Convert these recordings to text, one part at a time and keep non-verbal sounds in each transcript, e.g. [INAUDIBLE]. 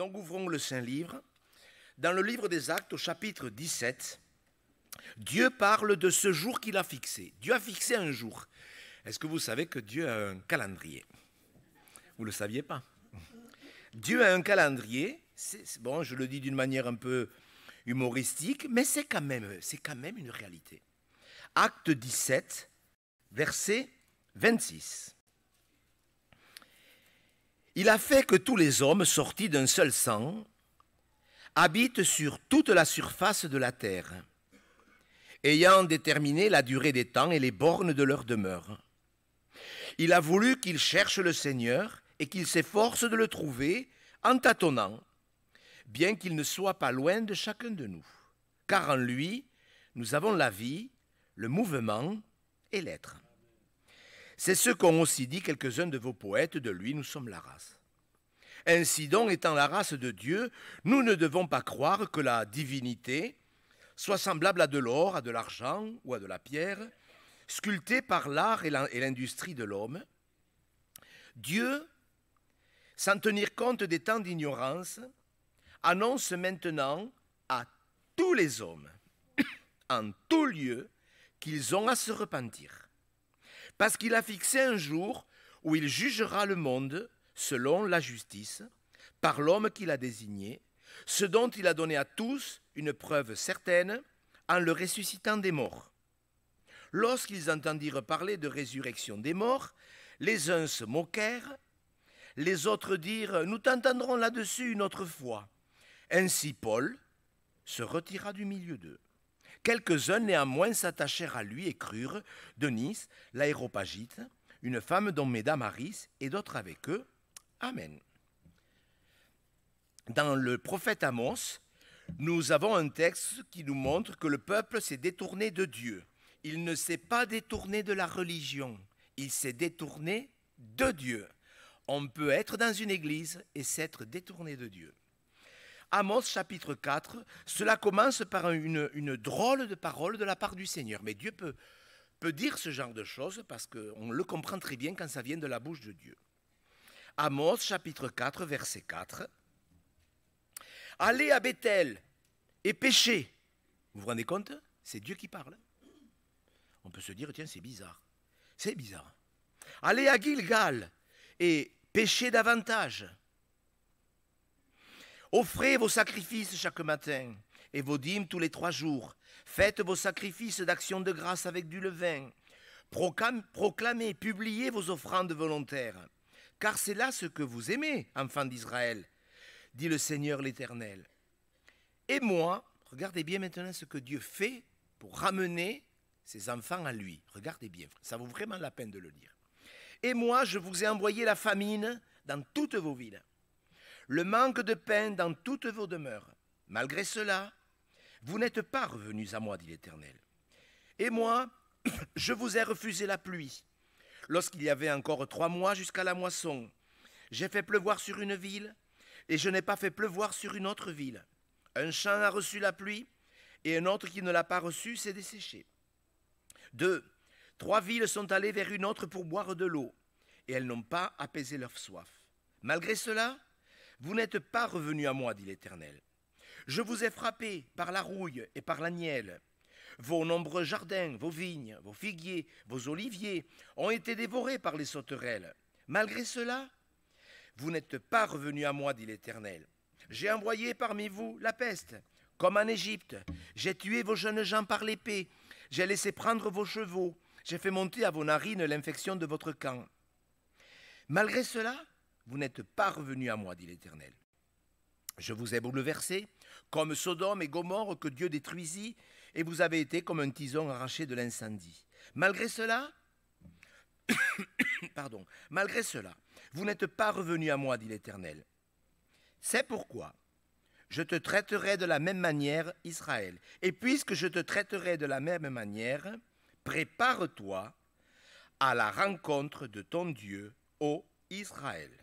Donc ouvrons le Saint-Livre. Dans le livre des Actes, au chapitre 17, Dieu parle de ce jour qu'il a fixé. Dieu a fixé un jour. Est-ce que vous savez que Dieu a un calendrier Vous ne le saviez pas. Dieu a un calendrier. Bon, je le dis d'une manière un peu humoristique, mais c'est quand, même, quand même une réalité. Acte 17, verset 26. Il a fait que tous les hommes sortis d'un seul sang habitent sur toute la surface de la terre, ayant déterminé la durée des temps et les bornes de leur demeure. Il a voulu qu'ils cherchent le Seigneur et qu'ils s'efforcent de le trouver en tâtonnant, bien qu'il ne soit pas loin de chacun de nous, car en lui, nous avons la vie, le mouvement et l'être. C'est ce qu'ont aussi dit quelques-uns de vos poètes, de lui nous sommes la race. Ainsi donc, étant la race de Dieu, nous ne devons pas croire que la divinité soit semblable à de l'or, à de l'argent ou à de la pierre, sculptée par l'art et l'industrie de l'homme. Dieu, sans tenir compte des temps d'ignorance, annonce maintenant à tous les hommes, [COUGHS] en tout lieu, qu'ils ont à se repentir parce qu'il a fixé un jour où il jugera le monde selon la justice, par l'homme qu'il a désigné, ce dont il a donné à tous une preuve certaine en le ressuscitant des morts. Lorsqu'ils entendirent parler de résurrection des morts, les uns se moquèrent, les autres dirent, nous t'entendrons là-dessus une autre fois. Ainsi Paul se retira du milieu d'eux. Quelques-uns néanmoins s'attachèrent à lui et crurent, Nice, l'aéropagite, une femme dont Médamaris et d'autres avec eux. Amen. Dans le prophète Amos, nous avons un texte qui nous montre que le peuple s'est détourné de Dieu. Il ne s'est pas détourné de la religion, il s'est détourné de Dieu. On peut être dans une église et s'être détourné de Dieu. Amos chapitre 4, cela commence par une, drôle de parole de la part du Seigneur. Mais Dieu peut, peut dire ce genre de choses parce qu'on le comprend très bien quand ça vient de la bouche de Dieu. Amos chapitre 4, verset 4. Allez à Bethel et péchez. Vous vous rendez compte C'est Dieu qui parle. On peut se dire, tiens, c'est bizarre. C'est bizarre. Allez à Gilgal et péchez davantage. Offrez vos sacrifices chaque matin et vos dîmes tous les trois jours. Faites vos sacrifices d'action de grâce avec du levain. Proclamez, publiez vos offrandes volontaires. Car c'est là ce que vous aimez, enfants d'Israël, dit le Seigneur l'Éternel. Et moi, regardez bien maintenant ce que Dieu fait pour ramener ses enfants à lui. Regardez bien, ça vaut vraiment la peine de le dire. Et moi, je vous ai envoyé la famine dans toutes vos villes le manque de pain dans toutes vos demeures. Malgré cela, vous n'êtes pas revenus à moi, dit l'Éternel. Et moi, [COUGHS] je vous ai refusé la pluie. Lorsqu'il y avait encore trois mois jusqu'à la moisson, j'ai fait pleuvoir sur une ville, et je n'ai pas fait pleuvoir sur une autre ville. Un champ a reçu la pluie, et un autre qui ne l'a pas reçu s'est desséché. Deux, trois villes sont allées vers une autre pour boire de l'eau, et elles n'ont pas apaisé leur soif. Malgré cela, vous n'êtes pas revenu à moi, dit l'Éternel. Je vous ai frappé par la rouille et par la nielle. Vos nombreux jardins, vos vignes, vos figuiers, vos oliviers ont été dévorés par les sauterelles. Malgré cela, vous n'êtes pas revenu à moi, dit l'Éternel. J'ai envoyé parmi vous la peste, comme en Égypte. J'ai tué vos jeunes gens par l'épée. J'ai laissé prendre vos chevaux. J'ai fait monter à vos narines l'infection de votre camp. Malgré cela, vous n'êtes pas revenu à moi, dit l'Éternel. Je vous ai bouleversé, comme Sodome et Gomorre que Dieu détruisit, et vous avez été comme un tison arraché de l'incendie. Malgré cela, [COUGHS] pardon, malgré cela, vous n'êtes pas revenu à moi, dit l'Éternel. C'est pourquoi je te traiterai de la même manière, Israël. Et puisque je te traiterai de la même manière, prépare-toi à la rencontre de ton Dieu, ô Israël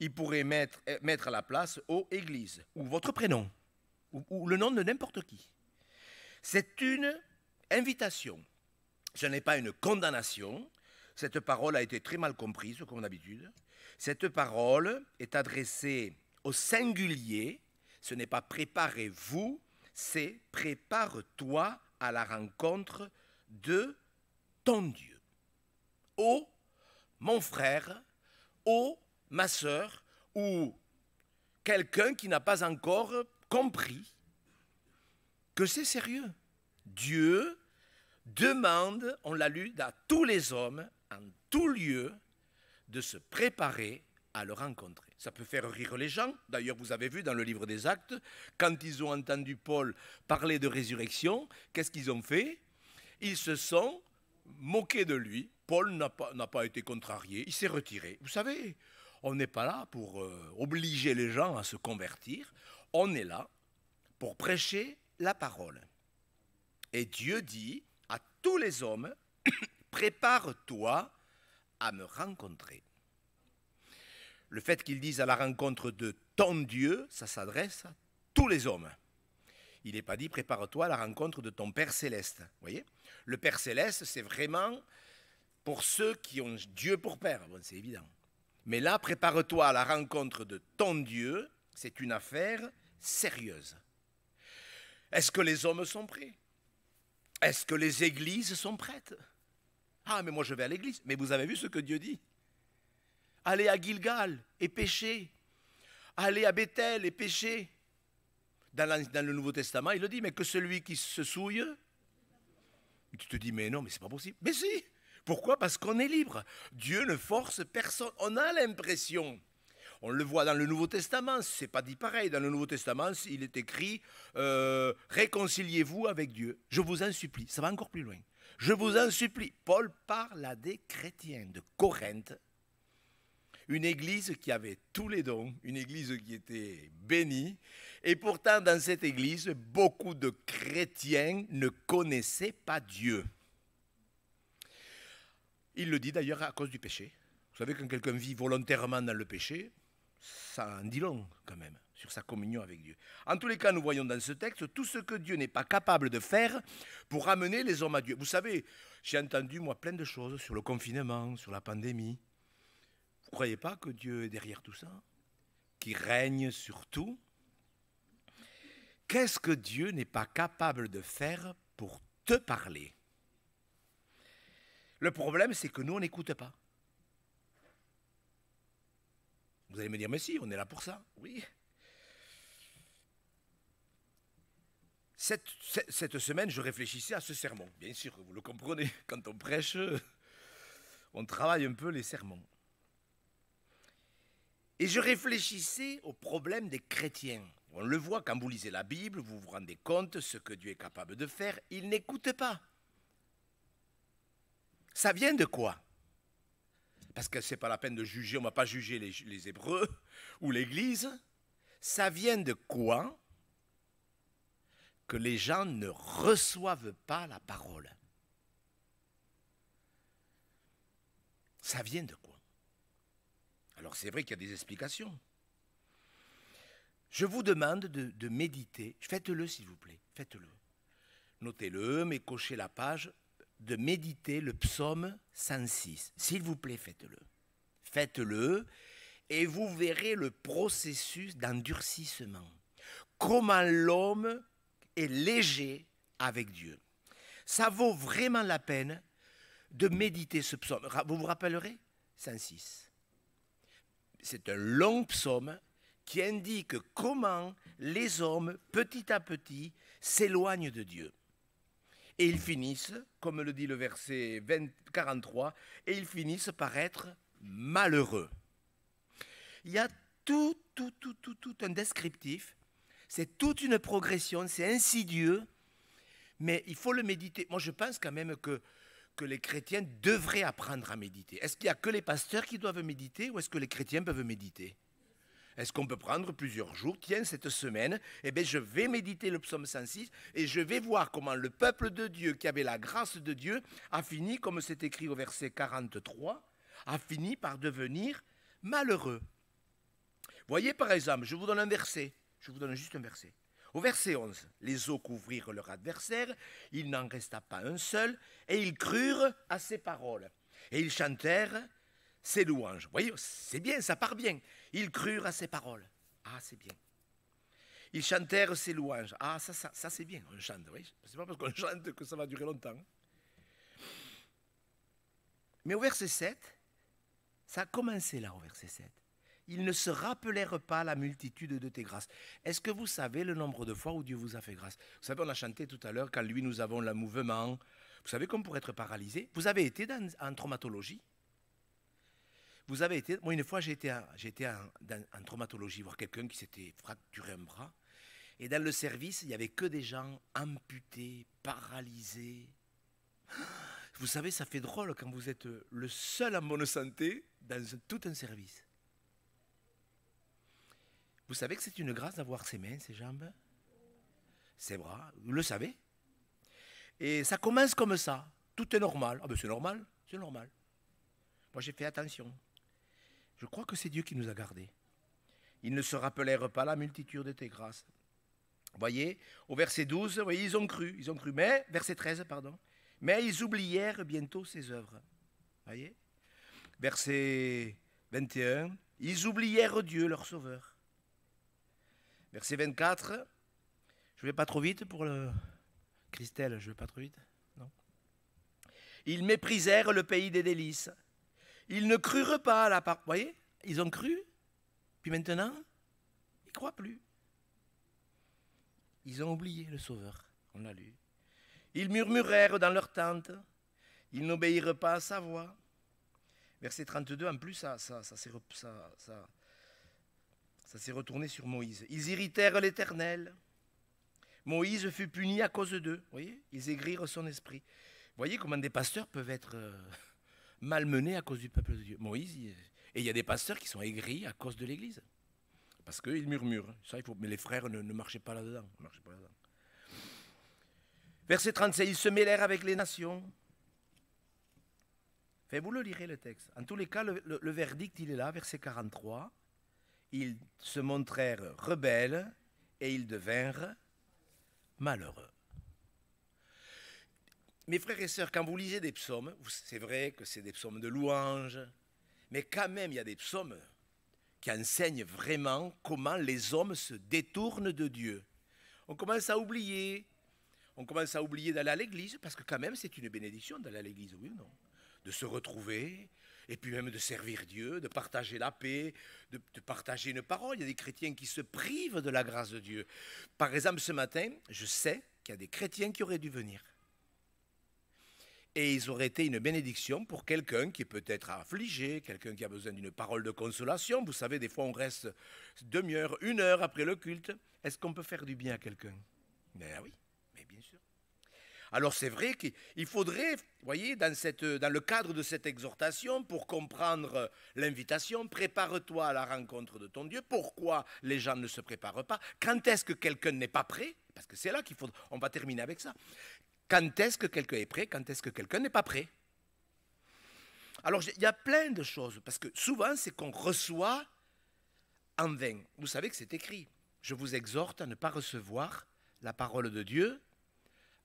il pourrait mettre, euh, mettre à la place aux Église, ou votre prénom, ou, le nom de n'importe qui. C'est une invitation, ce n'est pas une condamnation. Cette parole a été très mal comprise, comme d'habitude. Cette parole est adressée au singulier, ce n'est pas préparez-vous, c'est prépare-toi à la rencontre de ton Dieu. Ô mon frère, ô ma sœur ou quelqu'un qui n'a pas encore compris que c'est sérieux. Dieu demande, on l'a lu, à tous les hommes, en tout lieu, de se préparer à le rencontrer. Ça peut faire rire les gens. D'ailleurs, vous avez vu dans le livre des Actes, quand ils ont entendu Paul parler de résurrection, qu'est-ce qu'ils ont fait Ils se sont moqués de lui. Paul n'a pas, pas, été contrarié, il s'est retiré. Vous savez, on n'est pas là pour euh, obliger les gens à se convertir. On est là pour prêcher la parole. Et Dieu dit à tous les hommes, [COUGHS] prépare-toi à me rencontrer. Le fait qu'ils disent à la rencontre de ton Dieu, ça s'adresse à tous les hommes. Il n'est pas dit prépare-toi à la rencontre de ton Père céleste. voyez Le Père céleste, c'est vraiment pour ceux qui ont Dieu pour Père. c'est évident. Mais là, prépare-toi à la rencontre de ton Dieu, c'est une affaire sérieuse. Est-ce que les hommes sont prêts Est-ce que les églises sont prêtes Ah, mais moi je vais à l'église. Mais vous avez vu ce que Dieu dit Allez à Gilgal et péchez. Allez à Bethel et péchez. Dans, le Nouveau Testament, il le dit, mais que celui qui se souille, tu te dis, mais non, mais c'est pas possible. Mais si, pourquoi Parce qu'on est libre. Dieu ne force personne. On a l'impression. On le voit dans le Nouveau Testament, c'est pas dit pareil. Dans le Nouveau Testament, il est écrit euh, Réconciliez-vous avec Dieu. Je vous en supplie. Ça va encore plus loin. Je vous en supplie. Paul parle à des chrétiens de Corinthe, une église qui avait tous les dons, une église qui était bénie. Et pourtant, dans cette église, beaucoup de chrétiens ne connaissaient pas Dieu. Il le dit d'ailleurs à cause du péché. Vous savez, quand quelqu'un vit volontairement dans le péché, ça en dit long quand même sur sa communion avec Dieu. En tous les cas, nous voyons dans ce texte tout ce que Dieu n'est pas capable de faire pour amener les hommes à Dieu. Vous savez, j'ai entendu, moi, plein de choses sur le confinement, sur la pandémie. Vous ne croyez pas que Dieu est derrière tout ça Qui règne sur tout Qu'est-ce que Dieu n'est pas capable de faire pour te parler le problème, c'est que nous, on n'écoute pas. Vous allez me dire, mais si, on est là pour ça. Oui. Cette, semaine, je réfléchissais à ce sermon. Bien sûr, vous le comprenez, [LAUGHS] quand on prêche, on travaille un peu les sermons. Et je réfléchissais au problème des chrétiens. On le voit quand vous lisez la Bible, vous vous rendez compte ce que Dieu est capable de faire. Il n'écoute pas. Ça vient de quoi Parce que ce n'est pas la peine de juger, on ne va pas juger les, Hébreux [LAUGHS] ou l'Église. Ça vient de quoi que les gens ne reçoivent pas la parole Ça vient de quoi Alors c'est vrai qu'il y a des explications. Je vous demande de, de méditer. Faites-le, s'il vous plaît. Faites-le. Notez-le, mais cochez la page de méditer le psaume 106. S'il vous plaît, faites-le. Faites-le et vous verrez le processus d'endurcissement. Comment l'homme est léger avec Dieu. Ça vaut vraiment la peine de méditer ce psaume. Vous vous rappellerez 106. C'est un long psaume qui indique comment les hommes, petit à petit, s'éloignent de Dieu. Et ils finissent, comme le dit le verset 20, 43, et ils finissent par être malheureux. Il y a tout, tout, tout, tout, tout un descriptif. C'est toute une progression, c'est insidieux, mais il faut le méditer. Moi, je pense quand même que, que les chrétiens devraient apprendre à méditer. Est-ce qu'il n'y a que les pasteurs qui doivent méditer ou est-ce que les chrétiens peuvent méditer est-ce qu'on peut prendre plusieurs jours Tiens, cette semaine, eh bien, je vais méditer le psaume 106 et je vais voir comment le peuple de Dieu, qui avait la grâce de Dieu, a fini, comme c'est écrit au verset 43, a fini par devenir malheureux. Voyez par exemple, je vous donne un verset, je vous donne juste un verset. Au verset 11, les eaux couvrirent leur adversaire, il n'en resta pas un seul, et ils crurent à ses paroles. Et ils chantèrent ses louanges. Voyez, c'est bien, ça part bien. Ils crurent à ses paroles. Ah, c'est bien. Ils chantèrent ses louanges. Ah, ça, ça, c'est bien. On chante, oui. C'est pas parce qu'on [LAUGHS] chante que ça va durer longtemps. Mais au verset 7, ça a commencé là, au verset 7. Ils ne se rappelèrent pas la multitude de tes grâces. Est-ce que vous savez le nombre de fois où Dieu vous a fait grâce Vous savez, on a chanté tout à l'heure, quand lui, nous avons le mouvement. Vous savez, comme pour être paralysé, vous avez été en traumatologie. Vous avez été. Moi, une fois, j'ai été, j'étais en, en, traumatologie voir quelqu'un qui s'était fracturé un bras. Et dans le service, il n'y avait que des gens amputés, paralysés. Vous savez, ça fait drôle quand vous êtes le seul en bonne santé dans tout un service. Vous savez que c'est une grâce d'avoir ses mains, ses jambes, ses bras. Vous le savez. Et ça commence comme ça. Tout est normal. Ah ben c'est normal, c'est normal. Moi j'ai fait attention. Je crois que c'est Dieu qui nous a gardés. Ils ne se rappelèrent pas la multitude de tes grâces. voyez, au verset 12, voyez, ils ont cru, ils ont cru, mais, verset 13, pardon, mais ils oublièrent bientôt ses œuvres. voyez Verset 21, ils oublièrent Dieu, leur sauveur. Verset 24, je ne vais pas trop vite pour le... Christelle, je ne vais pas trop vite, non Ils méprisèrent le pays des délices. Ils ne crurent pas à la parole. Vous voyez Ils ont cru, puis maintenant, ils ne croient plus. Ils ont oublié le Sauveur, on l'a lu. Ils murmurèrent dans leur tente, ils n'obéirent pas à sa voix. Verset 32, en plus, ça, ça, ça, ça s'est retourné sur Moïse. Ils irritèrent l'Éternel. Moïse fut puni à cause d'eux. Vous voyez Ils aigrirent son esprit. Vous voyez comment des pasteurs peuvent être... Euh, malmenés à cause du peuple de Dieu. Moïse, et il y a des pasteurs qui sont aigris à cause de l'Église. Parce qu'ils murmurent. Ça, il Mais les frères ne, marchaient pas là-dedans. Là Verset 36. ils se mêlèrent avec les nations. vous le lirez le texte. En tous les cas, le, verdict, il est là, verset 43. Ils se montrèrent rebelles et ils devinrent malheureux mes frères et sœurs, quand vous lisez des psaumes, c'est vrai que c'est des psaumes de louange, mais quand même, il y a des psaumes qui enseignent vraiment comment les hommes se détournent de Dieu. On commence à oublier, on commence à oublier d'aller à l'église, parce que quand même, c'est une bénédiction d'aller à l'église, oui ou non De se retrouver, et puis même de servir Dieu, de partager la paix, de, de, partager une parole. Il y a des chrétiens qui se privent de la grâce de Dieu. Par exemple, ce matin, je sais qu'il y a des chrétiens qui auraient dû venir. Et ils auraient été une bénédiction pour quelqu'un qui est peut-être affligé, quelqu'un qui a besoin d'une parole de consolation. Vous savez, des fois, on reste demi-heure, une heure après le culte. Est-ce qu'on peut faire du bien à quelqu'un Ben oui, mais bien sûr. Alors c'est vrai qu'il faudrait, voyez, dans, dans le cadre de cette exhortation, pour comprendre l'invitation, prépare-toi à la rencontre de ton Dieu. Pourquoi les gens ne se préparent pas Quand est-ce que quelqu'un n'est pas prêt Parce que c'est là qu'il faut... On va terminer avec ça. Quand est-ce que quelqu'un est prêt Quand est-ce que quelqu'un n'est pas prêt Alors, il y a plein de choses, parce que souvent, c'est qu'on reçoit en vain. Vous savez que c'est écrit. Je vous exhorte à ne pas recevoir la parole de Dieu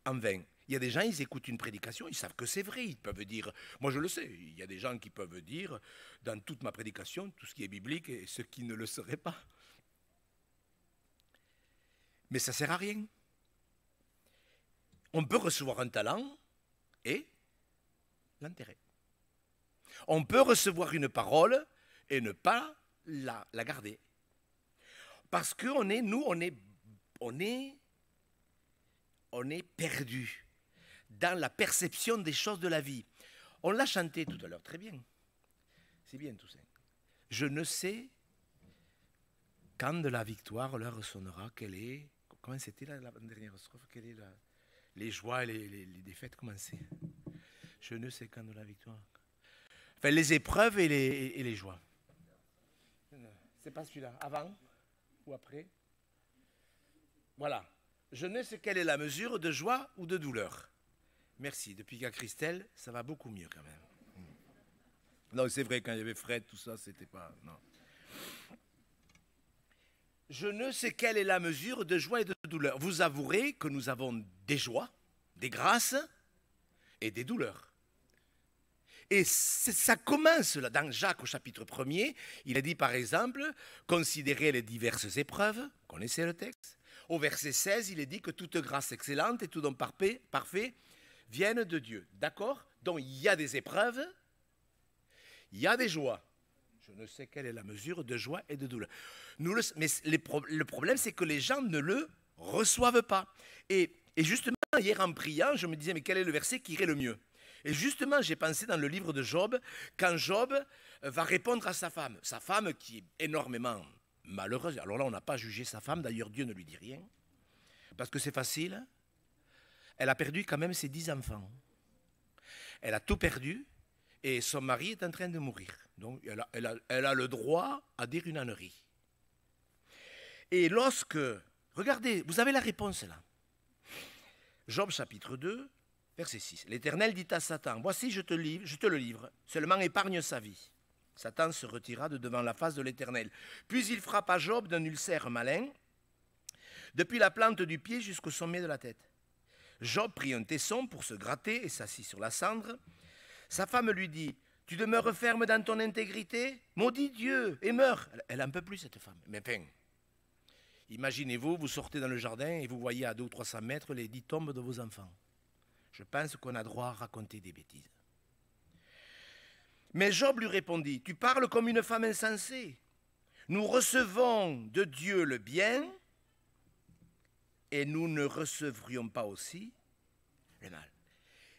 en vain. Il y a des gens, ils écoutent une prédication, ils savent que c'est vrai, ils peuvent dire, moi je le sais, il y a des gens qui peuvent dire, dans toute ma prédication, tout ce qui est biblique et ce qui ne le serait pas. Mais ça ne sert à rien. On peut recevoir un talent et l'intérêt. On peut recevoir une parole et ne pas la, garder. Parce que nous, on est, on perdu dans la perception des choses de la vie. On l'a chanté tout à l'heure, très bien. C'est bien tout ça. Je ne sais quand de la victoire leur sonnera, quelle est. Comment c'était la, dernière strophe est la les joies, et les, défaites commençaient. Je ne sais quand de la victoire. Enfin, les épreuves et les, et les joies. C'est pas celui-là. Avant ou après Voilà. Je ne sais quelle est la mesure de joie ou de douleur. Merci. Depuis qu'à Christelle, ça va beaucoup mieux quand même. Hmm. Non, c'est vrai, quand il y avait Fred, tout ça, c'était pas. Non. Je ne sais quelle est la mesure de joie et de vous avouerez que nous avons des joies, des grâces et des douleurs. Et ça commence là, dans Jacques au chapitre 1er. Il a dit par exemple, considérez les diverses épreuves, connaissez le texte. Au verset 16, il est dit que toute grâce excellente et tout don parfait, viennent de Dieu. D'accord Donc il y a des épreuves, il y a des joies. Je ne sais quelle est la mesure de joie et de douleur. Nous mais le problème, c'est que les gens ne le reçoivent pas. Et, et justement, hier en priant, je me disais, mais quel est le verset qui irait le mieux et justement, j'ai pensé dans le livre de Job, quand Job euh, va répondre à sa femme, sa femme qui est énormément malheureuse. Alors là, on n'a pas jugé sa femme, d'ailleurs Dieu ne lui dit rien, parce que c'est facile. Elle a perdu quand même ses dix enfants. Elle a tout perdu et son mari est en train de mourir. Donc elle a, elle a le droit à dire une ânerie. Et lorsque Regardez, vous avez la réponse là. Job chapitre 2, verset 6. L'Éternel dit à Satan, voici je te, livre, je te le livre, seulement épargne sa vie. Satan se retira de devant la face de l'Éternel. Puis il frappa Job d'un ulcère malin, depuis la plante du pied jusqu'au sommet de la tête. Job prit un tesson pour se gratter et s'assit sur la cendre. Sa femme lui dit, tu demeures ferme dans ton intégrité Maudit Dieu et meurs. Elle un peu plus cette femme. Mais enfin, Imaginez-vous, vous sortez dans le jardin et vous voyez à 200 ou 300 mètres les dix tombes de vos enfants. Je pense qu'on a droit à raconter des bêtises. Mais Job lui répondit, Tu parles comme une femme insensée. Nous recevons de Dieu le bien et nous ne recevrions pas aussi le mal.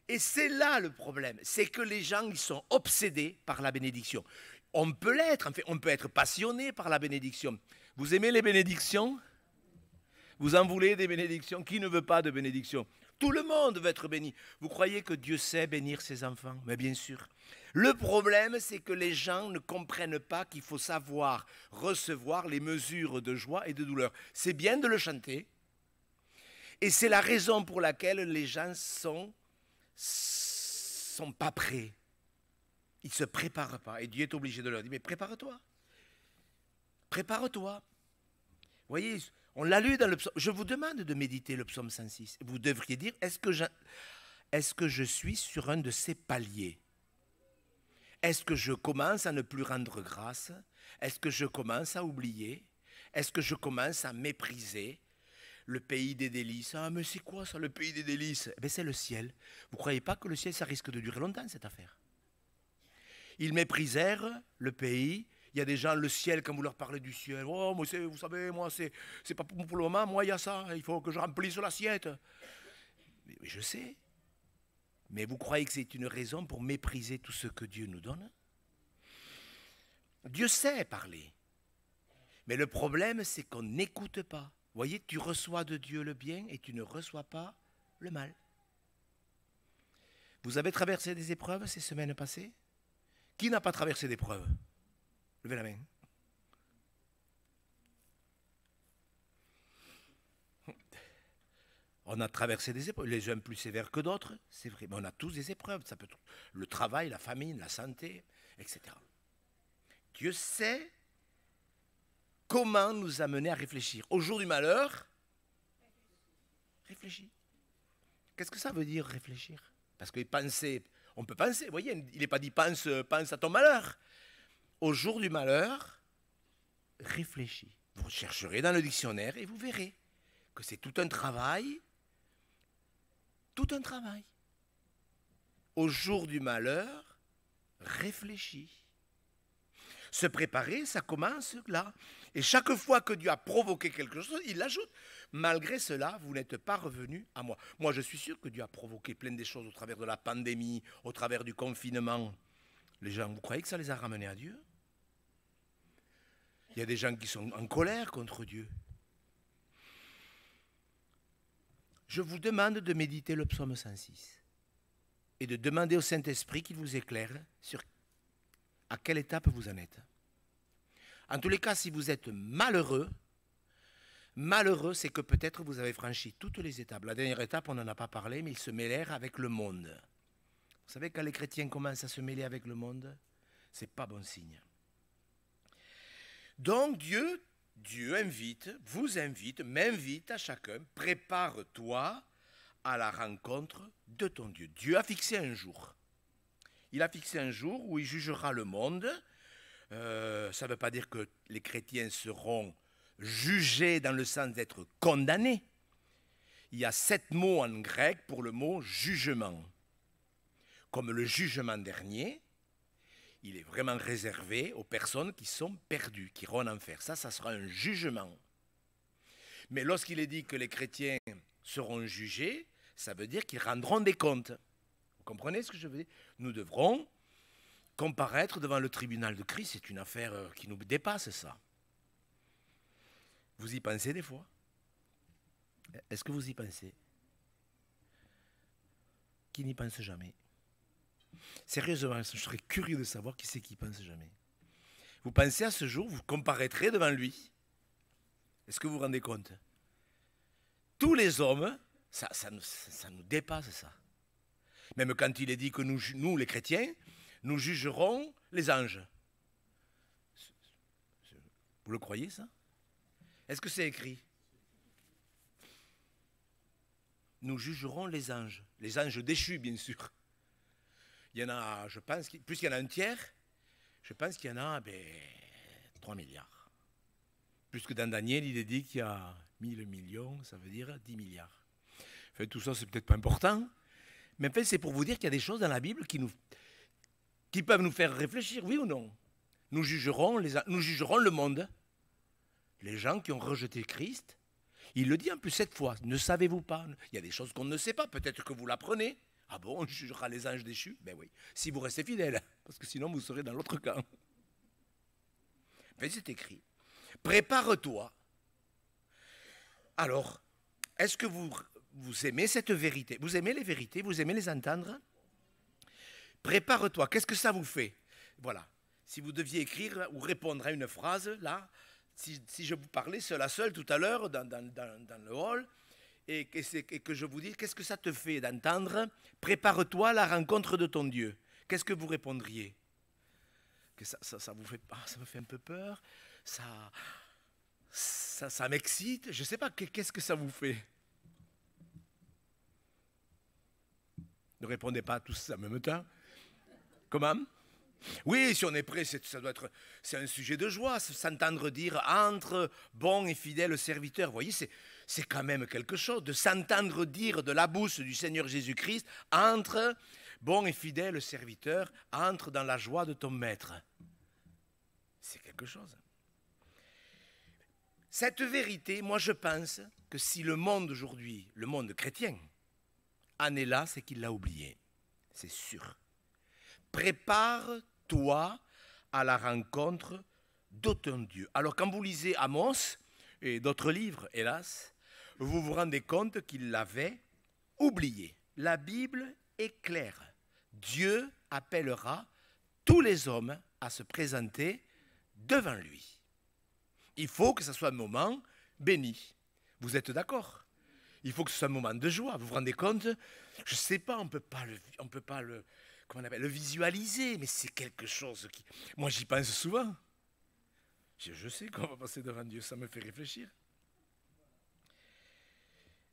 Et c'est là le problème, c'est que les gens ils sont obsédés par la bénédiction. On peut l'être, en fait, on peut être passionné par la bénédiction, vous aimez les bénédictions Vous en voulez des bénédictions Qui ne veut pas de bénédictions Tout le monde veut être béni. Vous croyez que Dieu sait bénir ses enfants Mais bien sûr. Le problème, c'est que les gens ne comprennent pas qu'il faut savoir recevoir les mesures de joie et de douleur. C'est bien de le chanter. Et c'est la raison pour laquelle les gens sont sont pas prêts. Ils ne se préparent pas. Et Dieu est obligé de leur dire, mais prépare-toi. Prépare-toi. Voyez, on l'a lu dans le psaume. Je vous demande de méditer le psaume 106. Vous devriez dire, est-ce que, je, suis sur un de ces paliers Est-ce que je commence à ne plus rendre grâce Est-ce que je commence à oublier Est-ce que je commence à mépriser le pays des délices Ah, mais c'est quoi ça, le pays des délices eh C'est le ciel. Vous ne croyez pas que le ciel, ça risque de durer longtemps, cette affaire Ils méprisèrent le pays il y a des gens, le ciel, quand vous leur parlez du ciel, oh, moi, vous savez, moi, c'est, pas pour, le moment, moi, il y a ça, il faut que je remplisse l'assiette. Mais, je sais. Mais vous croyez que c'est une raison pour mépriser tout ce que Dieu nous donne Dieu sait parler. Mais le problème, c'est qu'on n'écoute pas. Vous voyez, tu reçois de Dieu le bien et tu ne reçois pas le mal. Vous avez traversé des épreuves ces semaines passées Qui n'a pas traversé d'épreuves Levez la main. On a traversé des épreuves, les uns plus sévères que d'autres, c'est vrai, mais on a tous des épreuves. Ça peut être le travail, la famine, la santé, etc. Dieu sait comment nous amener à réfléchir. Au jour du malheur, réfléchis. Qu'est-ce que ça veut dire réfléchir Parce que penser, on peut penser, vous voyez, il n'est pas dit pense, pense à ton malheur au jour du malheur, réfléchis. Vous chercherez dans le dictionnaire et vous verrez que c'est tout un travail, tout un travail. Au jour du malheur, réfléchis. Se préparer, ça commence là. Et chaque fois que Dieu a provoqué quelque chose, il l'ajoute. Malgré cela, vous n'êtes pas revenu à moi. Moi, je suis sûr que Dieu a provoqué plein de choses au travers de la pandémie, au travers du confinement. Les gens, vous croyez que ça les a ramenés à Dieu il y a des gens qui sont en colère contre Dieu. Je vous demande de méditer le psaume 106 et de demander au Saint-Esprit qu'il vous éclaire sur à quelle étape vous en êtes. En tous les cas, si vous êtes malheureux, malheureux, c'est que peut-être vous avez franchi toutes les étapes. La dernière étape, on n'en a pas parlé, mais ils se mêlèrent avec le monde. Vous savez, quand les chrétiens commencent à se mêler avec le monde, ce n'est pas bon signe. Donc Dieu, Dieu invite, vous invite, m'invite à chacun, prépare-toi à la rencontre de ton Dieu. Dieu a fixé un jour. Il a fixé un jour où il jugera le monde. Euh, ça ne veut pas dire que les chrétiens seront jugés dans le sens d'être condamnés. Il y a sept mots en grec pour le mot jugement. Comme le jugement dernier, il est vraiment réservé aux personnes qui sont perdues, qui iront en enfer. Ça, ça sera un jugement. Mais lorsqu'il est dit que les chrétiens seront jugés, ça veut dire qu'ils rendront des comptes. Vous comprenez ce que je veux dire Nous devrons comparaître devant le tribunal de Christ. C'est une affaire euh, qui nous dépasse, ça. Vous y pensez des fois Est-ce que vous y pensez Qui n'y pense jamais Sérieusement, je serais curieux de savoir qui c'est qui pense jamais. Vous pensez à ce jour, vous comparaîtrez devant lui. Est-ce que vous vous rendez compte Tous les hommes, ça, ça, nous, dépasse ça. Même quand il est dit que nous, les chrétiens, nous jugerons les anges. Vous le croyez ça Est-ce que c'est écrit Nous jugerons les anges. Les anges déchus, bien sûr. Il y en a, je pense, puisqu'il y en a un tiers, je pense qu'il y en a 3 ben, milliards. Puisque dans Daniel, il est dit qu'il y a 1000 millions, ça veut dire 10 milliards. fait tout ça, c'est peut-être pas important, mais en fait, c'est pour vous dire qu'il y a des choses dans la Bible qui, nous, qui peuvent nous faire réfléchir, oui ou non. Nous jugerons, les, nous jugerons le monde, les gens qui ont rejeté Christ. Il le dit en plus cette fois, ne savez-vous pas Il y a des choses qu'on ne sait pas, peut-être que vous l'apprenez. Ah bon, on jugera les anges déchus Ben oui, si vous restez fidèles, parce que sinon vous serez dans l'autre camp. Mais c'est écrit. Prépare-toi. Alors, est-ce que vous, vous aimez cette vérité Vous aimez les vérités Vous aimez les entendre Prépare-toi. Qu'est-ce que ça vous fait Voilà. Si vous deviez écrire ou répondre à une phrase, là, si, je vous parlais cela seul tout à l'heure dans le hall, et que, je vous dis qu'est-ce que ça te fait d'entendre Prépare-toi à la rencontre de ton Dieu. Qu'est-ce que vous répondriez que ça, vous fait, ah, ça me fait un peu peur, ça, ça, m'excite, je ne sais pas, qu'est-ce que ça vous fait Ne répondez pas à tous en même temps. Comment oui, si on est prêt, c'est, ça doit être, c'est un sujet de joie, s'entendre dire entre bon et fidèle serviteur. voyez, c'est, c'est quand même quelque chose de s'entendre dire de la bouche du Seigneur Jésus-Christ, entre, bon et fidèle serviteur, entre dans la joie de ton maître. C'est quelque chose. Cette vérité, moi je pense que si le monde aujourd'hui, le monde chrétien, en est là, c'est qu'il l'a oublié. C'est sûr. Prépare-toi à la rencontre d'autant Dieu. Alors quand vous lisez Amos et d'autres livres, hélas, vous vous rendez compte qu'il l'avait oublié. La Bible est claire. Dieu appellera tous les hommes à se présenter devant lui. Il faut que ce soit un moment béni. Vous êtes d'accord Il faut que ce soit un moment de joie. Vous vous rendez compte Je ne sais pas, on ne peut pas le, on peut pas le, comment appelle, le visualiser, mais c'est quelque chose qui... Moi, j'y pense souvent. Je, je sais qu'on va passer devant Dieu, ça me fait réfléchir.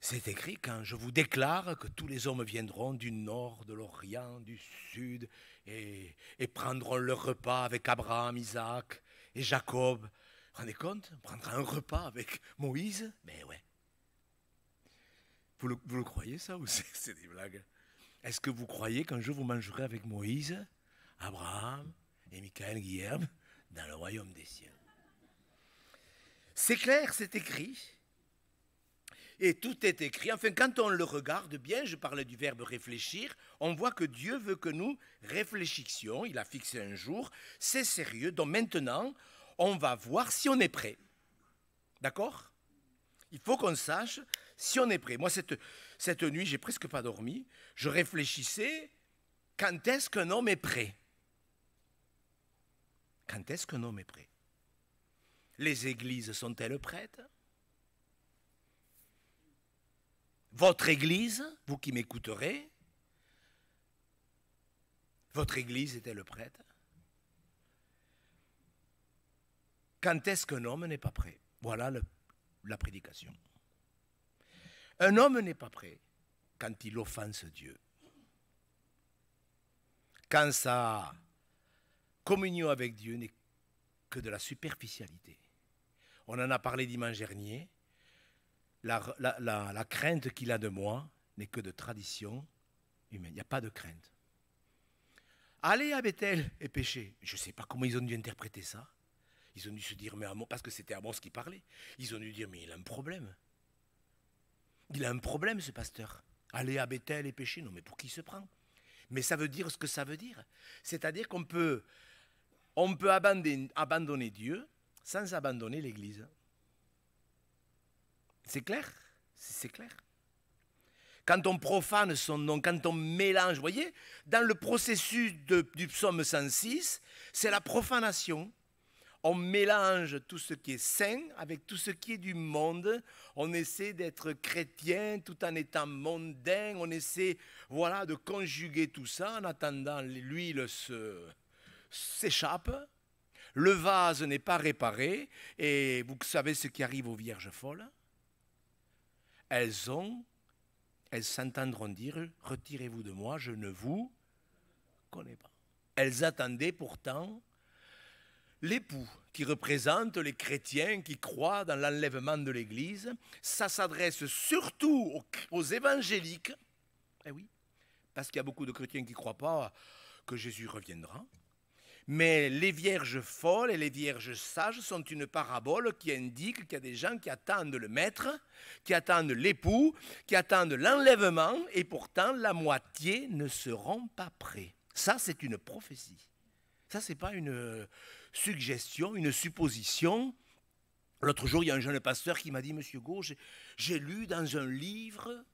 C'est écrit quand je vous déclare que tous les hommes viendront du nord, de l'Orient, du sud, et, et, prendront leur repas avec Abraham, Isaac et Jacob. Vous vous rendez compte On prendra un repas avec Moïse Mais ouais. Vous le, vous le croyez ça ou [LAUGHS] c'est des blagues Est-ce que vous croyez qu'un jour vous mangerez avec Moïse, Abraham et Michael Guilherme dans le royaume des cieux C'est clair, c'est écrit. Et tout est écrit. Enfin, quand on le regarde bien, je parlais du verbe réfléchir, on voit que Dieu veut que nous réfléchissions. Il a fixé un jour. C'est sérieux. Donc maintenant, on va voir si on est prêt. D'accord Il faut qu'on sache si on est prêt. Moi, cette, cette nuit, j'ai presque pas dormi. Je réfléchissais quand est-ce qu'un homme est prêt Quand est-ce qu'un homme est prêt Les églises sont-elles prêtes votre Église, vous qui m'écouterez, votre Église était le prêtre. Quand est-ce qu'un homme n'est pas prêt Voilà la prédication. Un homme n'est pas prêt quand il offense Dieu. Quand sa communion avec Dieu n'est que de la superficialité. On en a parlé dimanche dernier la, crainte qu'il a de moi n'est que de tradition humaine. Il n'y a pas de crainte. Aller à Bethel et pécher. Je ne sais pas comment ils ont dû interpréter ça. Ils ont dû se dire, mais parce que c'était Amos qui parlait, ils ont dû dire, mais il a un problème. Il a un problème, ce pasteur. Aller à Bethel et pécher, non, mais pour qui il se prend Mais ça veut dire ce que ça veut dire. C'est-à-dire qu'on peut, on peut abandonner Dieu sans abandonner l'Église. C'est clair C'est clair. Quand on profane son nom, quand on mélange, vous voyez, dans le processus du psaume 106, c'est la profanation. On mélange tout ce qui est saint avec tout ce qui est du monde. On essaie d'être chrétien tout en étant mondain. On essaie, voilà, de conjuguer tout ça en attendant l'huile s'échappe. Le vase n'est pas réparé et vous savez ce qui arrive aux vierges folles elles ont, elles s'entendront dire, retirez-vous de moi, je ne vous connais pas. Elles attendaient pourtant l'époux qui représente les chrétiens qui croient dans l'enlèvement de l'Église. Ça s'adresse surtout aux, évangéliques. Eh oui, parce qu'il y a beaucoup de chrétiens qui ne croient pas que Jésus reviendra. Mais les vierges folles et les vierges sages sont une parabole qui indique qu'il y a des gens qui attendent le maître, qui attendent l'époux, qui attendent l'enlèvement, et pourtant la moitié ne seront pas prêts. Ça, c'est une prophétie. Ça, ce n'est pas une euh, suggestion, une supposition. L'autre jour, il y a un jeune pasteur qui m'a dit, Monsieur Gauche, j'ai lu dans un livre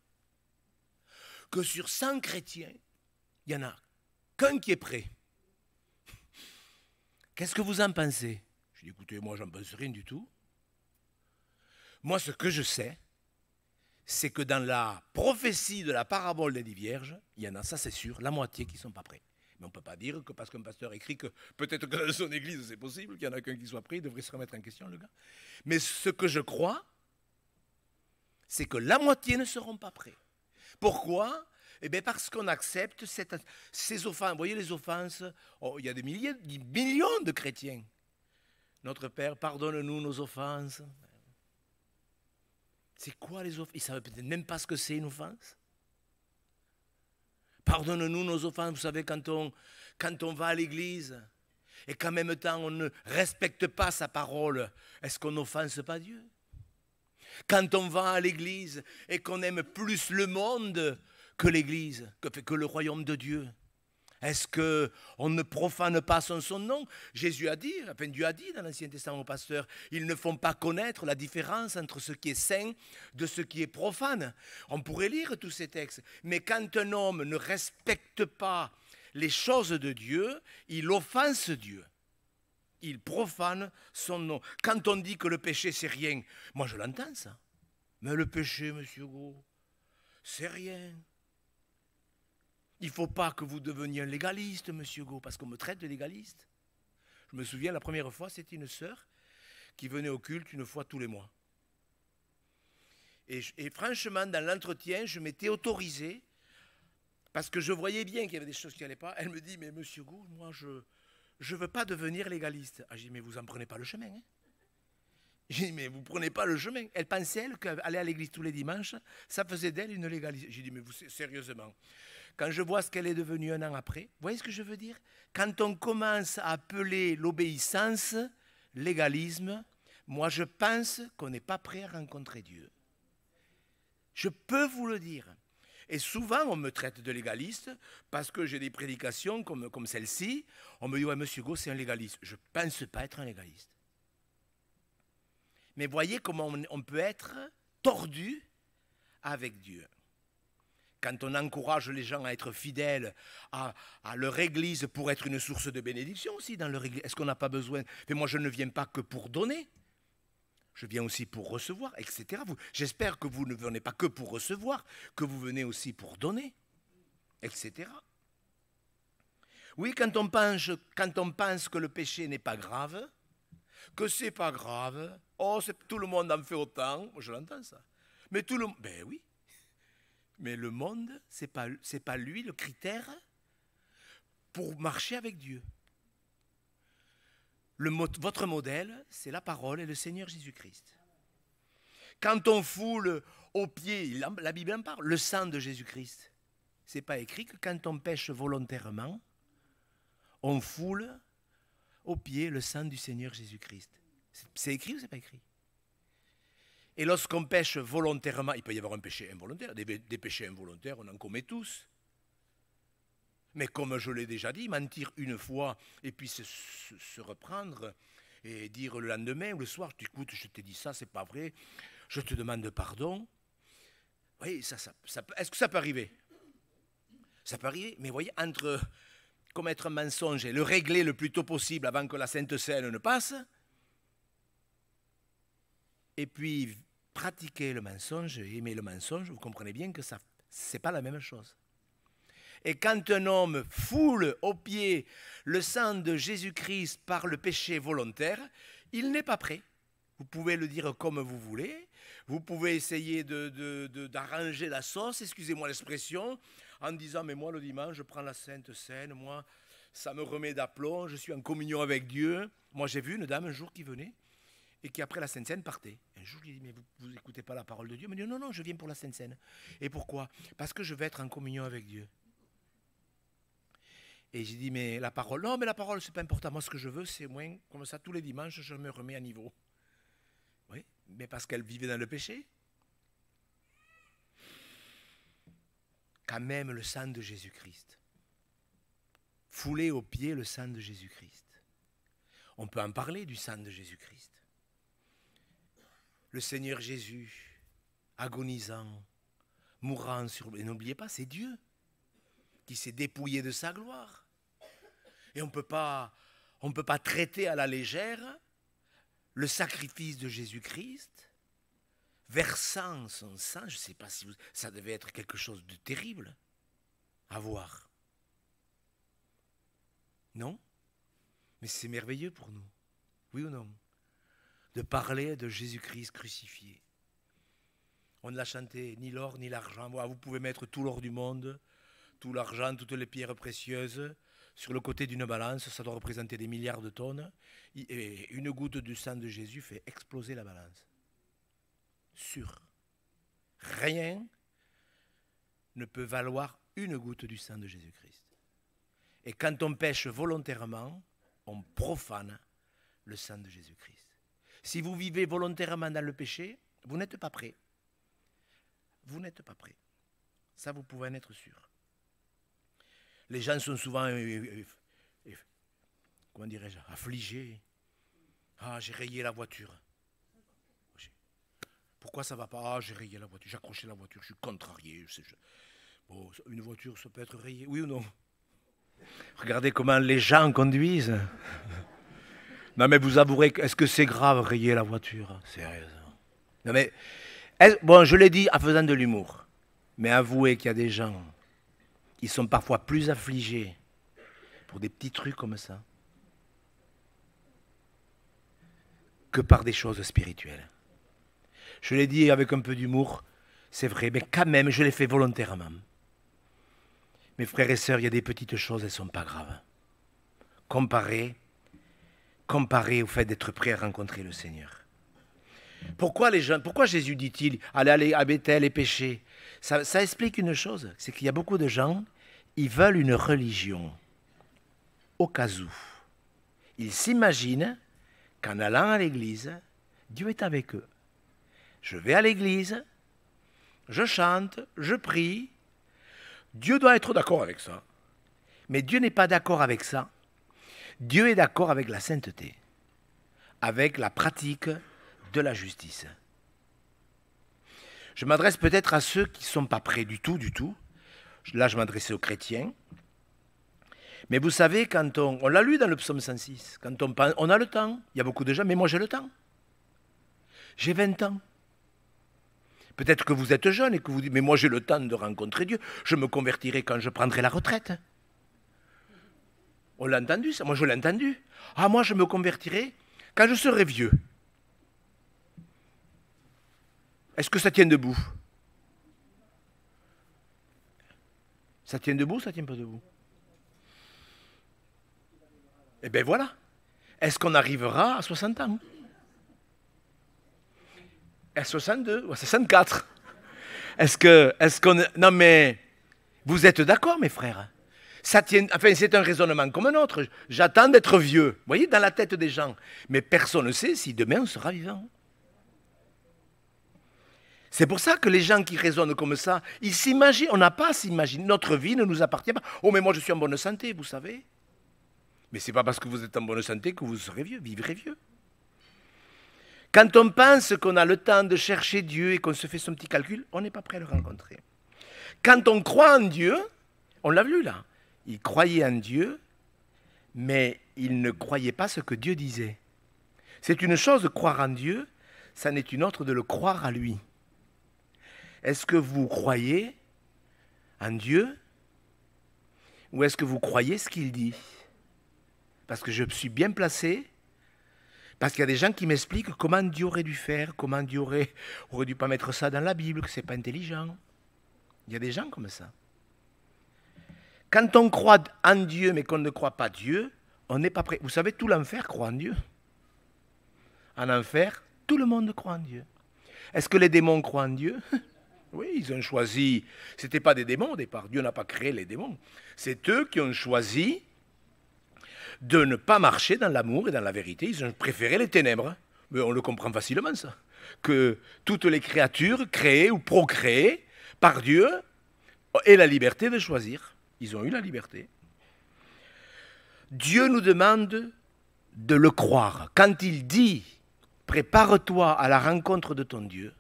que sur 100 chrétiens, il n'y en a qu'un qui est prêt. Qu'est-ce que vous en pensez Je dit, écoutez, moi, j'en pense rien du tout. Moi, ce que je sais, c'est que dans la prophétie de la parabole des dix vierges, il y en a, ça c'est sûr, la moitié qui ne sont pas prêts. Mais on ne peut pas dire que parce qu'un pasteur écrit que peut-être que dans son église c'est possible, qu'il y en a qu'un qui soit prêt, il devrait se remettre en question, le gars. Mais ce que je crois, c'est que la moitié ne seront pas prêts. Pourquoi eh bien, parce qu'on accepte ces offenses. Vous voyez les offenses oh, Il y a des milliers, des millions de chrétiens. Notre Père, pardonne-nous nos offenses. C'est quoi les offenses Ils ne savent peut-être même pas ce que c'est une offense. Pardonne-nous nos offenses. Vous savez, quand on, quand on va à l'église et qu'en même temps on ne respecte pas sa parole, est-ce qu'on n'offense pas Dieu Quand on va à l'église et qu'on aime plus le monde que l'Église, que, que le royaume de Dieu Est-ce que on ne profane pas son, nom Jésus a dit, enfin Dieu a dit dans l'Ancien Testament aux pasteurs, ils ne font pas connaître la différence entre ce qui est saint de ce qui est profane. On pourrait lire tous ces textes, mais quand un homme ne respecte pas les choses de Dieu, il offense Dieu il profane son nom. Quand on dit que le péché, c'est rien, moi je l'entends ça. Mais le péché, monsieur Gros, c'est rien. Il ne faut pas que vous deveniez un légaliste, monsieur Go, parce qu'on me traite de légaliste. Je me souviens, la première fois, c'était une sœur qui venait au culte une fois tous les mois. Et, franchement, dans l'entretien, je m'étais autorisé, parce que je voyais bien qu'il y avait des choses qui n'allaient pas. Elle me dit, mais monsieur Go, moi, je ne veux pas devenir légaliste. Ah, je dis, mais vous n'en prenez pas le chemin. Hein j'ai dit, mais vous ne prenez pas le chemin. Elle pensait, elle, qu'aller à l'église tous les dimanches, ça faisait d'elle une légaliste. J'ai dit, mais vous, sérieusement, quand je vois ce qu'elle est devenue un an après, vous voyez ce que je veux dire Quand on commence à appeler l'obéissance légalisme, moi je pense qu'on n'est pas prêt à rencontrer Dieu. Je peux vous le dire. Et souvent, on me traite de légaliste parce que j'ai des prédications comme, comme celle-ci. On me dit, ouais, monsieur go c'est un légaliste. Je ne pense pas être un légaliste. Mais voyez comment on, peut être tordu avec Dieu. Quand on encourage les gens à être fidèles à, leur Église pour être une source de bénédiction aussi dans leur Église, est-ce qu'on n'a pas besoin Mais moi, je ne viens pas que pour donner je viens aussi pour recevoir, etc. J'espère que vous ne venez pas que pour recevoir, que vous venez aussi pour donner, etc. Oui, quand on pense, quand on pense que le péché n'est pas grave, que c'est pas grave. Oh, tout le monde en fait autant. Je l'entends ça. Mais tout le monde... ben oui. Mais le monde, c'est pas c'est pas lui le critère pour marcher avec Dieu. votre modèle, c'est la parole et le Seigneur Jésus-Christ. Quand on foule au pied, la Bible en parle, le sang de Jésus-Christ. Ce n'est pas écrit que quand on pêche volontairement, on foule au pied, le sang du Seigneur Jésus-Christ. C'est écrit ou c'est pas écrit Et lorsqu'on pêche volontairement, il peut y avoir un péché involontaire, des, péchés involontaires, on en commet tous. Mais comme je l'ai déjà dit, mentir une fois et puis se, reprendre et dire le lendemain ou le soir, écoute, je t'ai dit ça, c'est pas vrai, je te demande pardon. Oui, ça, ça est-ce que ça peut arriver Ça peut arriver, mais voyez, entre commettre un mensonge et le régler le plus tôt possible avant que la Sainte Seine ne passe, et puis pratiquer le mensonge, aimer le mensonge, vous comprenez bien que ça, c'est pas la même chose. Et quand un homme foule au pied le sang de Jésus-Christ par le péché volontaire, il n'est pas prêt. Vous pouvez le dire comme vous voulez, vous pouvez essayer d'arranger de, la sauce, excusez-moi l'expression, en disant, mais moi le dimanche, je prends la Sainte Seine, moi, ça me remet d'aplomb, je suis en communion avec Dieu. Moi, j'ai vu une dame un jour qui venait et qui, après la Sainte Seine, partait. Un jour, je lui ai dit, mais vous n'écoutez pas la parole de Dieu Elle dit, non, non, je viens pour la Sainte Seine. Et pourquoi Parce que je vais être en communion avec Dieu. Et j'ai dit, mais la parole, non, mais la parole, c'est pas important. Moi, ce que je veux, c'est moins, comme ça, tous les dimanches, je me remets à niveau. Oui, mais parce qu'elle vivait dans le péché. quand même le sang de Jésus-Christ. Fouler aux pieds le sang de Jésus-Christ. On peut en parler du sang de Jésus-Christ. Le Seigneur Jésus, agonisant, mourant sur... Et n'oubliez pas, c'est Dieu qui s'est dépouillé de sa gloire. Et on ne peut pas traiter à la légère le sacrifice de Jésus-Christ versant son sang, je ne sais pas si ça devait être quelque chose de terrible à voir. Non Mais c'est merveilleux pour nous, oui ou non De parler de Jésus-Christ crucifié. On ne l'a chanté ni l'or ni l'argent. Vous pouvez mettre tout l'or du monde, tout l'argent, toutes les pierres précieuses sur le côté d'une balance, ça doit représenter des milliards de tonnes, et une goutte du sang de Jésus fait exploser la balance sûr. Rien ne peut valoir une goutte du sang de Jésus-Christ. Et quand on pêche volontairement, on profane le sang de Jésus-Christ. Si vous vivez volontairement dans le péché, vous n'êtes pas prêt. Vous n'êtes pas prêt. Ça, vous pouvez en être sûr. Les gens sont souvent, euh, euh, euh, dirais-je, affligés. Ah, j'ai rayé la voiture. Pourquoi ça va pas Ah, j'ai rayé la voiture, j'ai accroché la voiture, je suis contrarié. une voiture, ça peut être rayée, oui ou non Regardez comment les gens conduisent. [LAUGHS] non, mais vous avouerez, est-ce que c'est grave rayer la voiture Sérieusement. Non, mais, bon, je l'ai dit en faisant de l'humour, mais avouez qu'il y a des gens, qui sont parfois plus affligés pour des petits trucs comme ça que par des choses spirituelles. Je l'ai dit avec un peu d'humour, c'est vrai, mais quand même, je l'ai fait volontairement. Mes frères et sœurs, il y a des petites choses, elles ne sont pas graves. Comparé, comparé au fait d'être prêt à rencontrer le Seigneur. Pourquoi, les gens, pourquoi Jésus dit-il allez, allez à Bethel et ça, ça explique une chose, c'est qu'il y a beaucoup de gens, ils veulent une religion au cas où. Ils s'imaginent qu'en allant à l'église, Dieu est avec eux. Je vais à l'église, je chante, je prie. Dieu doit être d'accord avec ça. Mais Dieu n'est pas d'accord avec ça. Dieu est d'accord avec la sainteté, avec la pratique de la justice. Je m'adresse peut-être à ceux qui ne sont pas prêts du tout, du tout. Là, je m'adressais aux chrétiens. Mais vous savez, quand on, on l'a lu dans le psaume 106, quand on, on a le temps, il y a beaucoup de gens, mais moi j'ai le temps. J'ai 20 ans. Peut-être que vous êtes jeune et que vous dites, mais moi j'ai le temps de rencontrer Dieu, je me convertirai quand je prendrai la retraite. On l'a entendu, ça, moi je l'ai entendu. Ah, moi je me convertirai quand je serai vieux. Est-ce que ça tient debout Ça tient debout, ça tient pas debout Eh bien voilà. Est-ce qu'on arrivera à 60 ans 62 ou 64. Est-ce que, est-ce qu'on, non mais, vous êtes d'accord, mes frères Ça tient, enfin, c'est un raisonnement comme un autre. J'attends d'être vieux, vous voyez, dans la tête des gens. Mais personne ne sait si demain on sera vivant. C'est pour ça que les gens qui raisonnent comme ça, ils s'imaginent, on n'a pas à s'imaginer, notre vie ne nous appartient pas. Oh, mais moi je suis en bonne santé, vous savez. Mais ce n'est pas parce que vous êtes en bonne santé que vous serez vieux, vivrez vieux. Quand on pense qu'on a le temps de chercher Dieu et qu'on se fait son petit calcul, on n'est pas prêt à le rencontrer. Quand on croit en Dieu, on l'a vu là, il croyait en Dieu, mais il ne croyait pas ce que Dieu disait. C'est une chose de croire en Dieu, ça n'est une autre de le croire à lui. Est-ce que vous croyez en Dieu ou est-ce que vous croyez ce qu'il dit Parce que je suis bien placé parce qu'il y a des gens qui m'expliquent comment Dieu aurait dû faire, comment Dieu aurait, aurait dû pas mettre ça dans la Bible, que ce n'est pas intelligent. Il y a des gens comme ça. Quand on croit en Dieu mais qu'on ne croit pas Dieu, on n'est pas prêt. Vous savez, tout l'enfer croit en Dieu. En enfer, tout le monde croit en Dieu. Est-ce que les démons croient en Dieu [LAUGHS] Oui, ils ont choisi. Ce pas des démons au départ. Dieu n'a pas créé les démons. C'est eux qui ont choisi de ne pas marcher dans l'amour et dans la vérité. Ils ont préféré les ténèbres. Mais on le comprend facilement, ça. Que toutes les créatures créées ou procréées par Dieu aient la liberté de choisir. Ils ont eu la liberté. Dieu nous demande de le croire. Quand il dit prépare-toi à la rencontre de ton Dieu,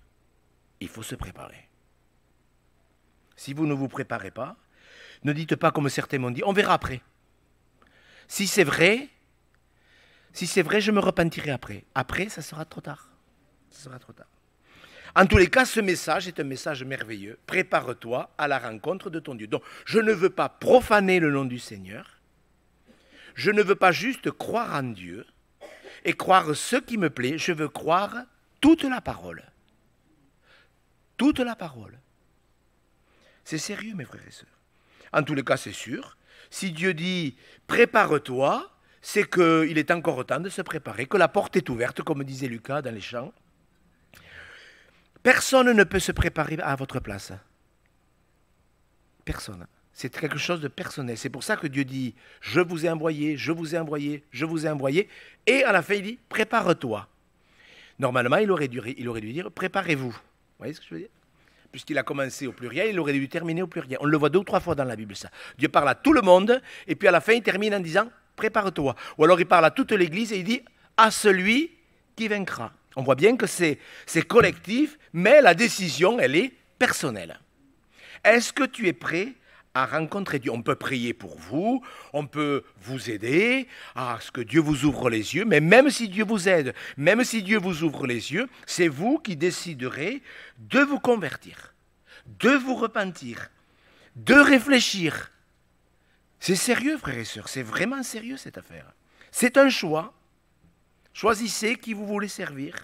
il faut se préparer. Si vous ne vous préparez pas, ne dites pas comme certains m'ont dit, on verra après. Si c'est vrai, si c'est vrai, je me repentirai après. Après, ça sera trop tard. Ça sera trop tard. En tous les cas, ce message est un message merveilleux. Prépare-toi à la rencontre de ton Dieu. Donc, je ne veux pas profaner le nom du Seigneur. Je ne veux pas juste croire en Dieu et croire ce qui me plaît. Je veux croire toute la parole. Toute la parole. C'est sérieux, mes frères et sœurs. En tous les cas, c'est sûr, si Dieu dit prépare-toi, c'est qu'il est encore temps de se préparer, que la porte est ouverte, comme disait Lucas dans les chants. Personne ne peut se préparer à votre place. Personne. C'est quelque chose de personnel. C'est pour ça que Dieu dit, je vous ai envoyé, je vous ai envoyé, je vous ai envoyé. Et à la fin, il dit, prépare-toi. Normalement, il aurait dû, il aurait dû dire, préparez-vous. Vous voyez ce que je veux dire puisqu'il a commencé au pluriel, il aurait dû terminer au pluriel. On le voit deux ou trois fois dans la Bible, ça. Dieu parle à tout le monde, et puis à la fin, il termine en disant, prépare-toi. Ou alors il parle à toute l'Église et il dit, à celui qui vaincra. On voit bien que c'est collectif, mais la décision, elle est personnelle. Est-ce que tu es prêt à rencontrer Dieu. On peut prier pour vous, on peut vous aider à ce que Dieu vous ouvre les yeux, mais même si Dieu vous aide, même si Dieu vous ouvre les yeux, c'est vous qui déciderez de vous convertir, de vous repentir, de réfléchir. C'est sérieux, frères et sœurs, c'est vraiment sérieux cette affaire. C'est un choix. Choisissez qui vous voulez servir.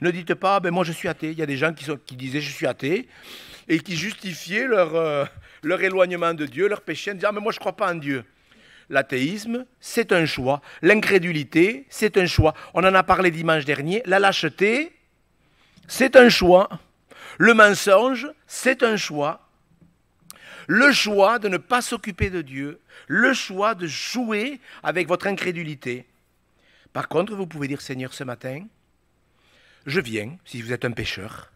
Ne dites pas, ben moi je suis athée. Il y a des gens qui disaient je suis athée et qui justifiaient leur, euh, leur éloignement de Dieu, leur péché, en disant ah, mais moi je ne crois pas en Dieu. L'athéisme, c'est un choix. L'incrédulité, c'est un choix. On en a parlé dimanche dernier. La lâcheté, c'est un choix. Le mensonge, c'est un choix. Le choix de ne pas s'occuper de Dieu. Le choix de jouer avec votre incrédulité. Par contre, vous pouvez dire Seigneur ce matin, je viens, si vous êtes un pécheur,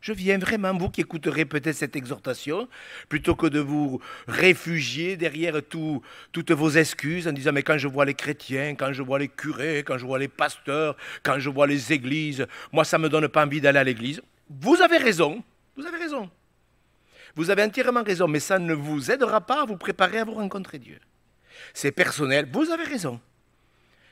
je viens vraiment, vous qui écouterez peut-être cette exhortation, plutôt que de vous réfugier derrière toutes vos excuses en disant, mais quand je vois les chrétiens, quand je vois les curés, quand je vois les pasteurs, quand je vois les églises, moi, ça ne me donne pas envie d'aller à l'église. Vous avez raison, vous avez raison. Vous avez entièrement raison, mais ça ne vous aidera pas à vous préparer à vous rencontrer Dieu. C'est personnel, vous avez raison.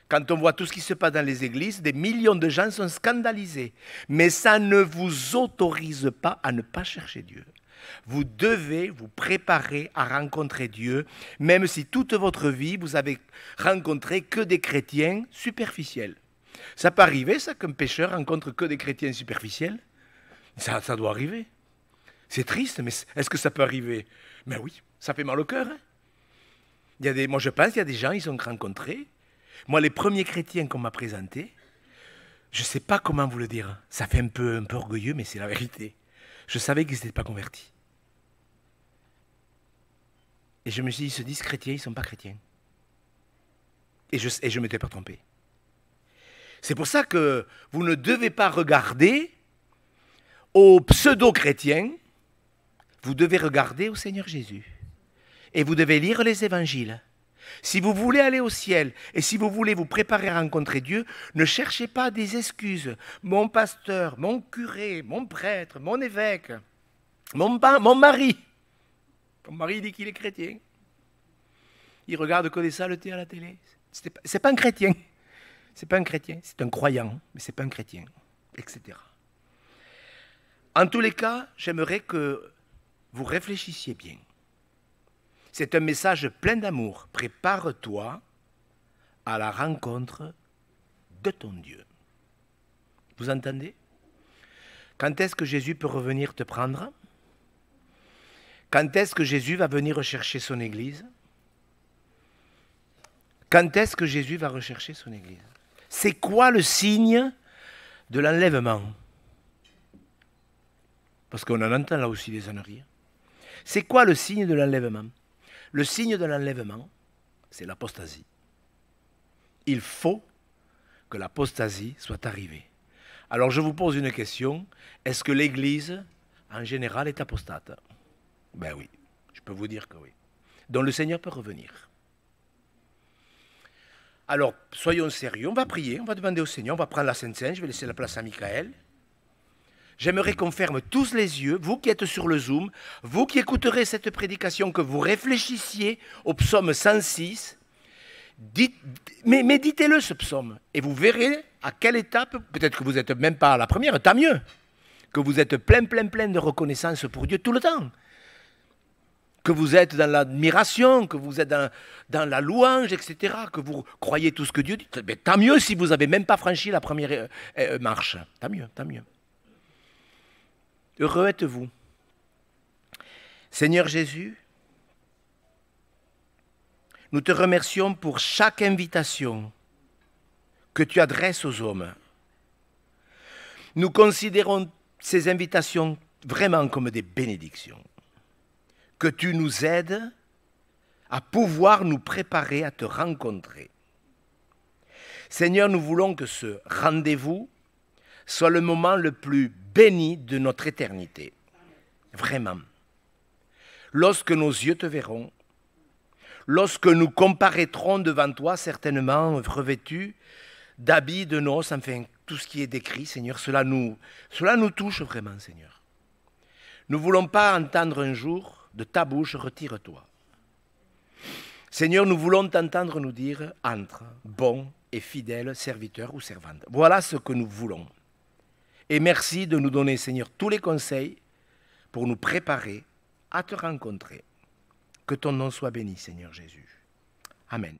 Quand on voit tout ce qui se passe dans les églises, des millions de gens sont scandalisés. Mais ça ne vous autorise pas à ne pas chercher Dieu. Vous devez vous préparer à rencontrer Dieu, même si toute votre vie, vous avez rencontré que des chrétiens superficiels. Ça peut arriver, ça, qu'un pécheur rencontre que des chrétiens superficiels ça, doit arriver. C'est triste, mais est-ce que ça peut arriver Mais oui, ça fait mal au cœur. Hein. il a des, moi, je pense qu'il y a des gens, ils sont rencontrés, moi, les premiers chrétiens qu'on m'a présentés, je ne sais pas comment vous le dire. Ça fait un peu, un peu orgueilleux, mais c'est la vérité. Je savais qu'ils n'étaient pas convertis. Et je me suis dit, ils se disent chrétiens, ils ne sont pas chrétiens. Et je ne m'étais pas trompé. C'est pour ça que vous ne devez pas regarder aux pseudo-chrétiens, vous devez regarder au Seigneur Jésus. Et vous devez lire les évangiles. Si vous voulez aller au ciel et si vous voulez vous préparer à rencontrer Dieu, ne cherchez pas des excuses. Mon pasteur, mon curé, mon prêtre, mon évêque, mon, mon mari. Mon mari dit qu'il est chrétien. Il regarde que des saletés à la télé. C'est n'est pas un chrétien. C'est pas un chrétien. C'est un croyant, mais c'est pas un chrétien, etc. En tous les cas, j'aimerais que vous réfléchissiez bien. C'est un message plein d'amour. Prépare-toi à la rencontre de ton Dieu. Vous entendez Quand est-ce que Jésus peut revenir te prendre Quand est-ce que Jésus va venir rechercher son Église Quand est-ce que Jésus va rechercher son Église C'est quoi le signe de l'enlèvement Parce qu'on en entend là aussi des âneries. C'est quoi le signe de l'enlèvement le signe de l'enlèvement, c'est l'apostasie. Il faut que l'apostasie soit arrivée. Alors je vous pose une question. Est-ce que l'Église, en général, est apostate Ben oui, je peux vous dire que oui. Donc le Seigneur peut revenir. Alors, soyons sérieux, on va prier, on va demander au Seigneur, on va prendre la Sainte Seine, je vais laisser la place à Michael. J'aimerais qu'on ferme tous les yeux, vous qui êtes sur le Zoom, vous qui écouterez cette prédication, que vous réfléchissiez au psaume 106. méditez-le ce psaume et vous verrez à quelle étape, peut-être que vous n'êtes même pas à la première, tant mieux, que vous êtes plein, plein, plein de reconnaissance pour Dieu tout le temps que vous êtes dans l'admiration, que vous êtes dans, la louange, etc., que vous croyez tout ce que Dieu dit, tant mieux si vous n'avez même pas franchi la première euh, euh, marche. Tant mieux, tant mieux. Heureux êtes-vous. Seigneur Jésus, nous te remercions pour chaque invitation que tu adresses aux hommes. Nous considérons ces invitations vraiment comme des bénédictions. Que tu nous aides à pouvoir nous préparer à te rencontrer. Seigneur, nous voulons que ce rendez-vous soit le moment le plus béni de notre éternité. Vraiment. Lorsque nos yeux te verront, lorsque nous comparaîtrons devant toi, certainement revêtus d'habits, de noces, enfin tout ce qui est décrit, Seigneur, cela nous, cela nous touche vraiment, Seigneur. Nous ne voulons pas entendre un jour de ta bouche, retire-toi. Seigneur, nous voulons t'entendre nous dire, entre, bon et fidèle serviteur ou servante. Voilà ce que nous voulons. Et merci de nous donner, Seigneur, tous les conseils pour nous préparer à te rencontrer. Que ton nom soit béni, Seigneur Jésus. Amen.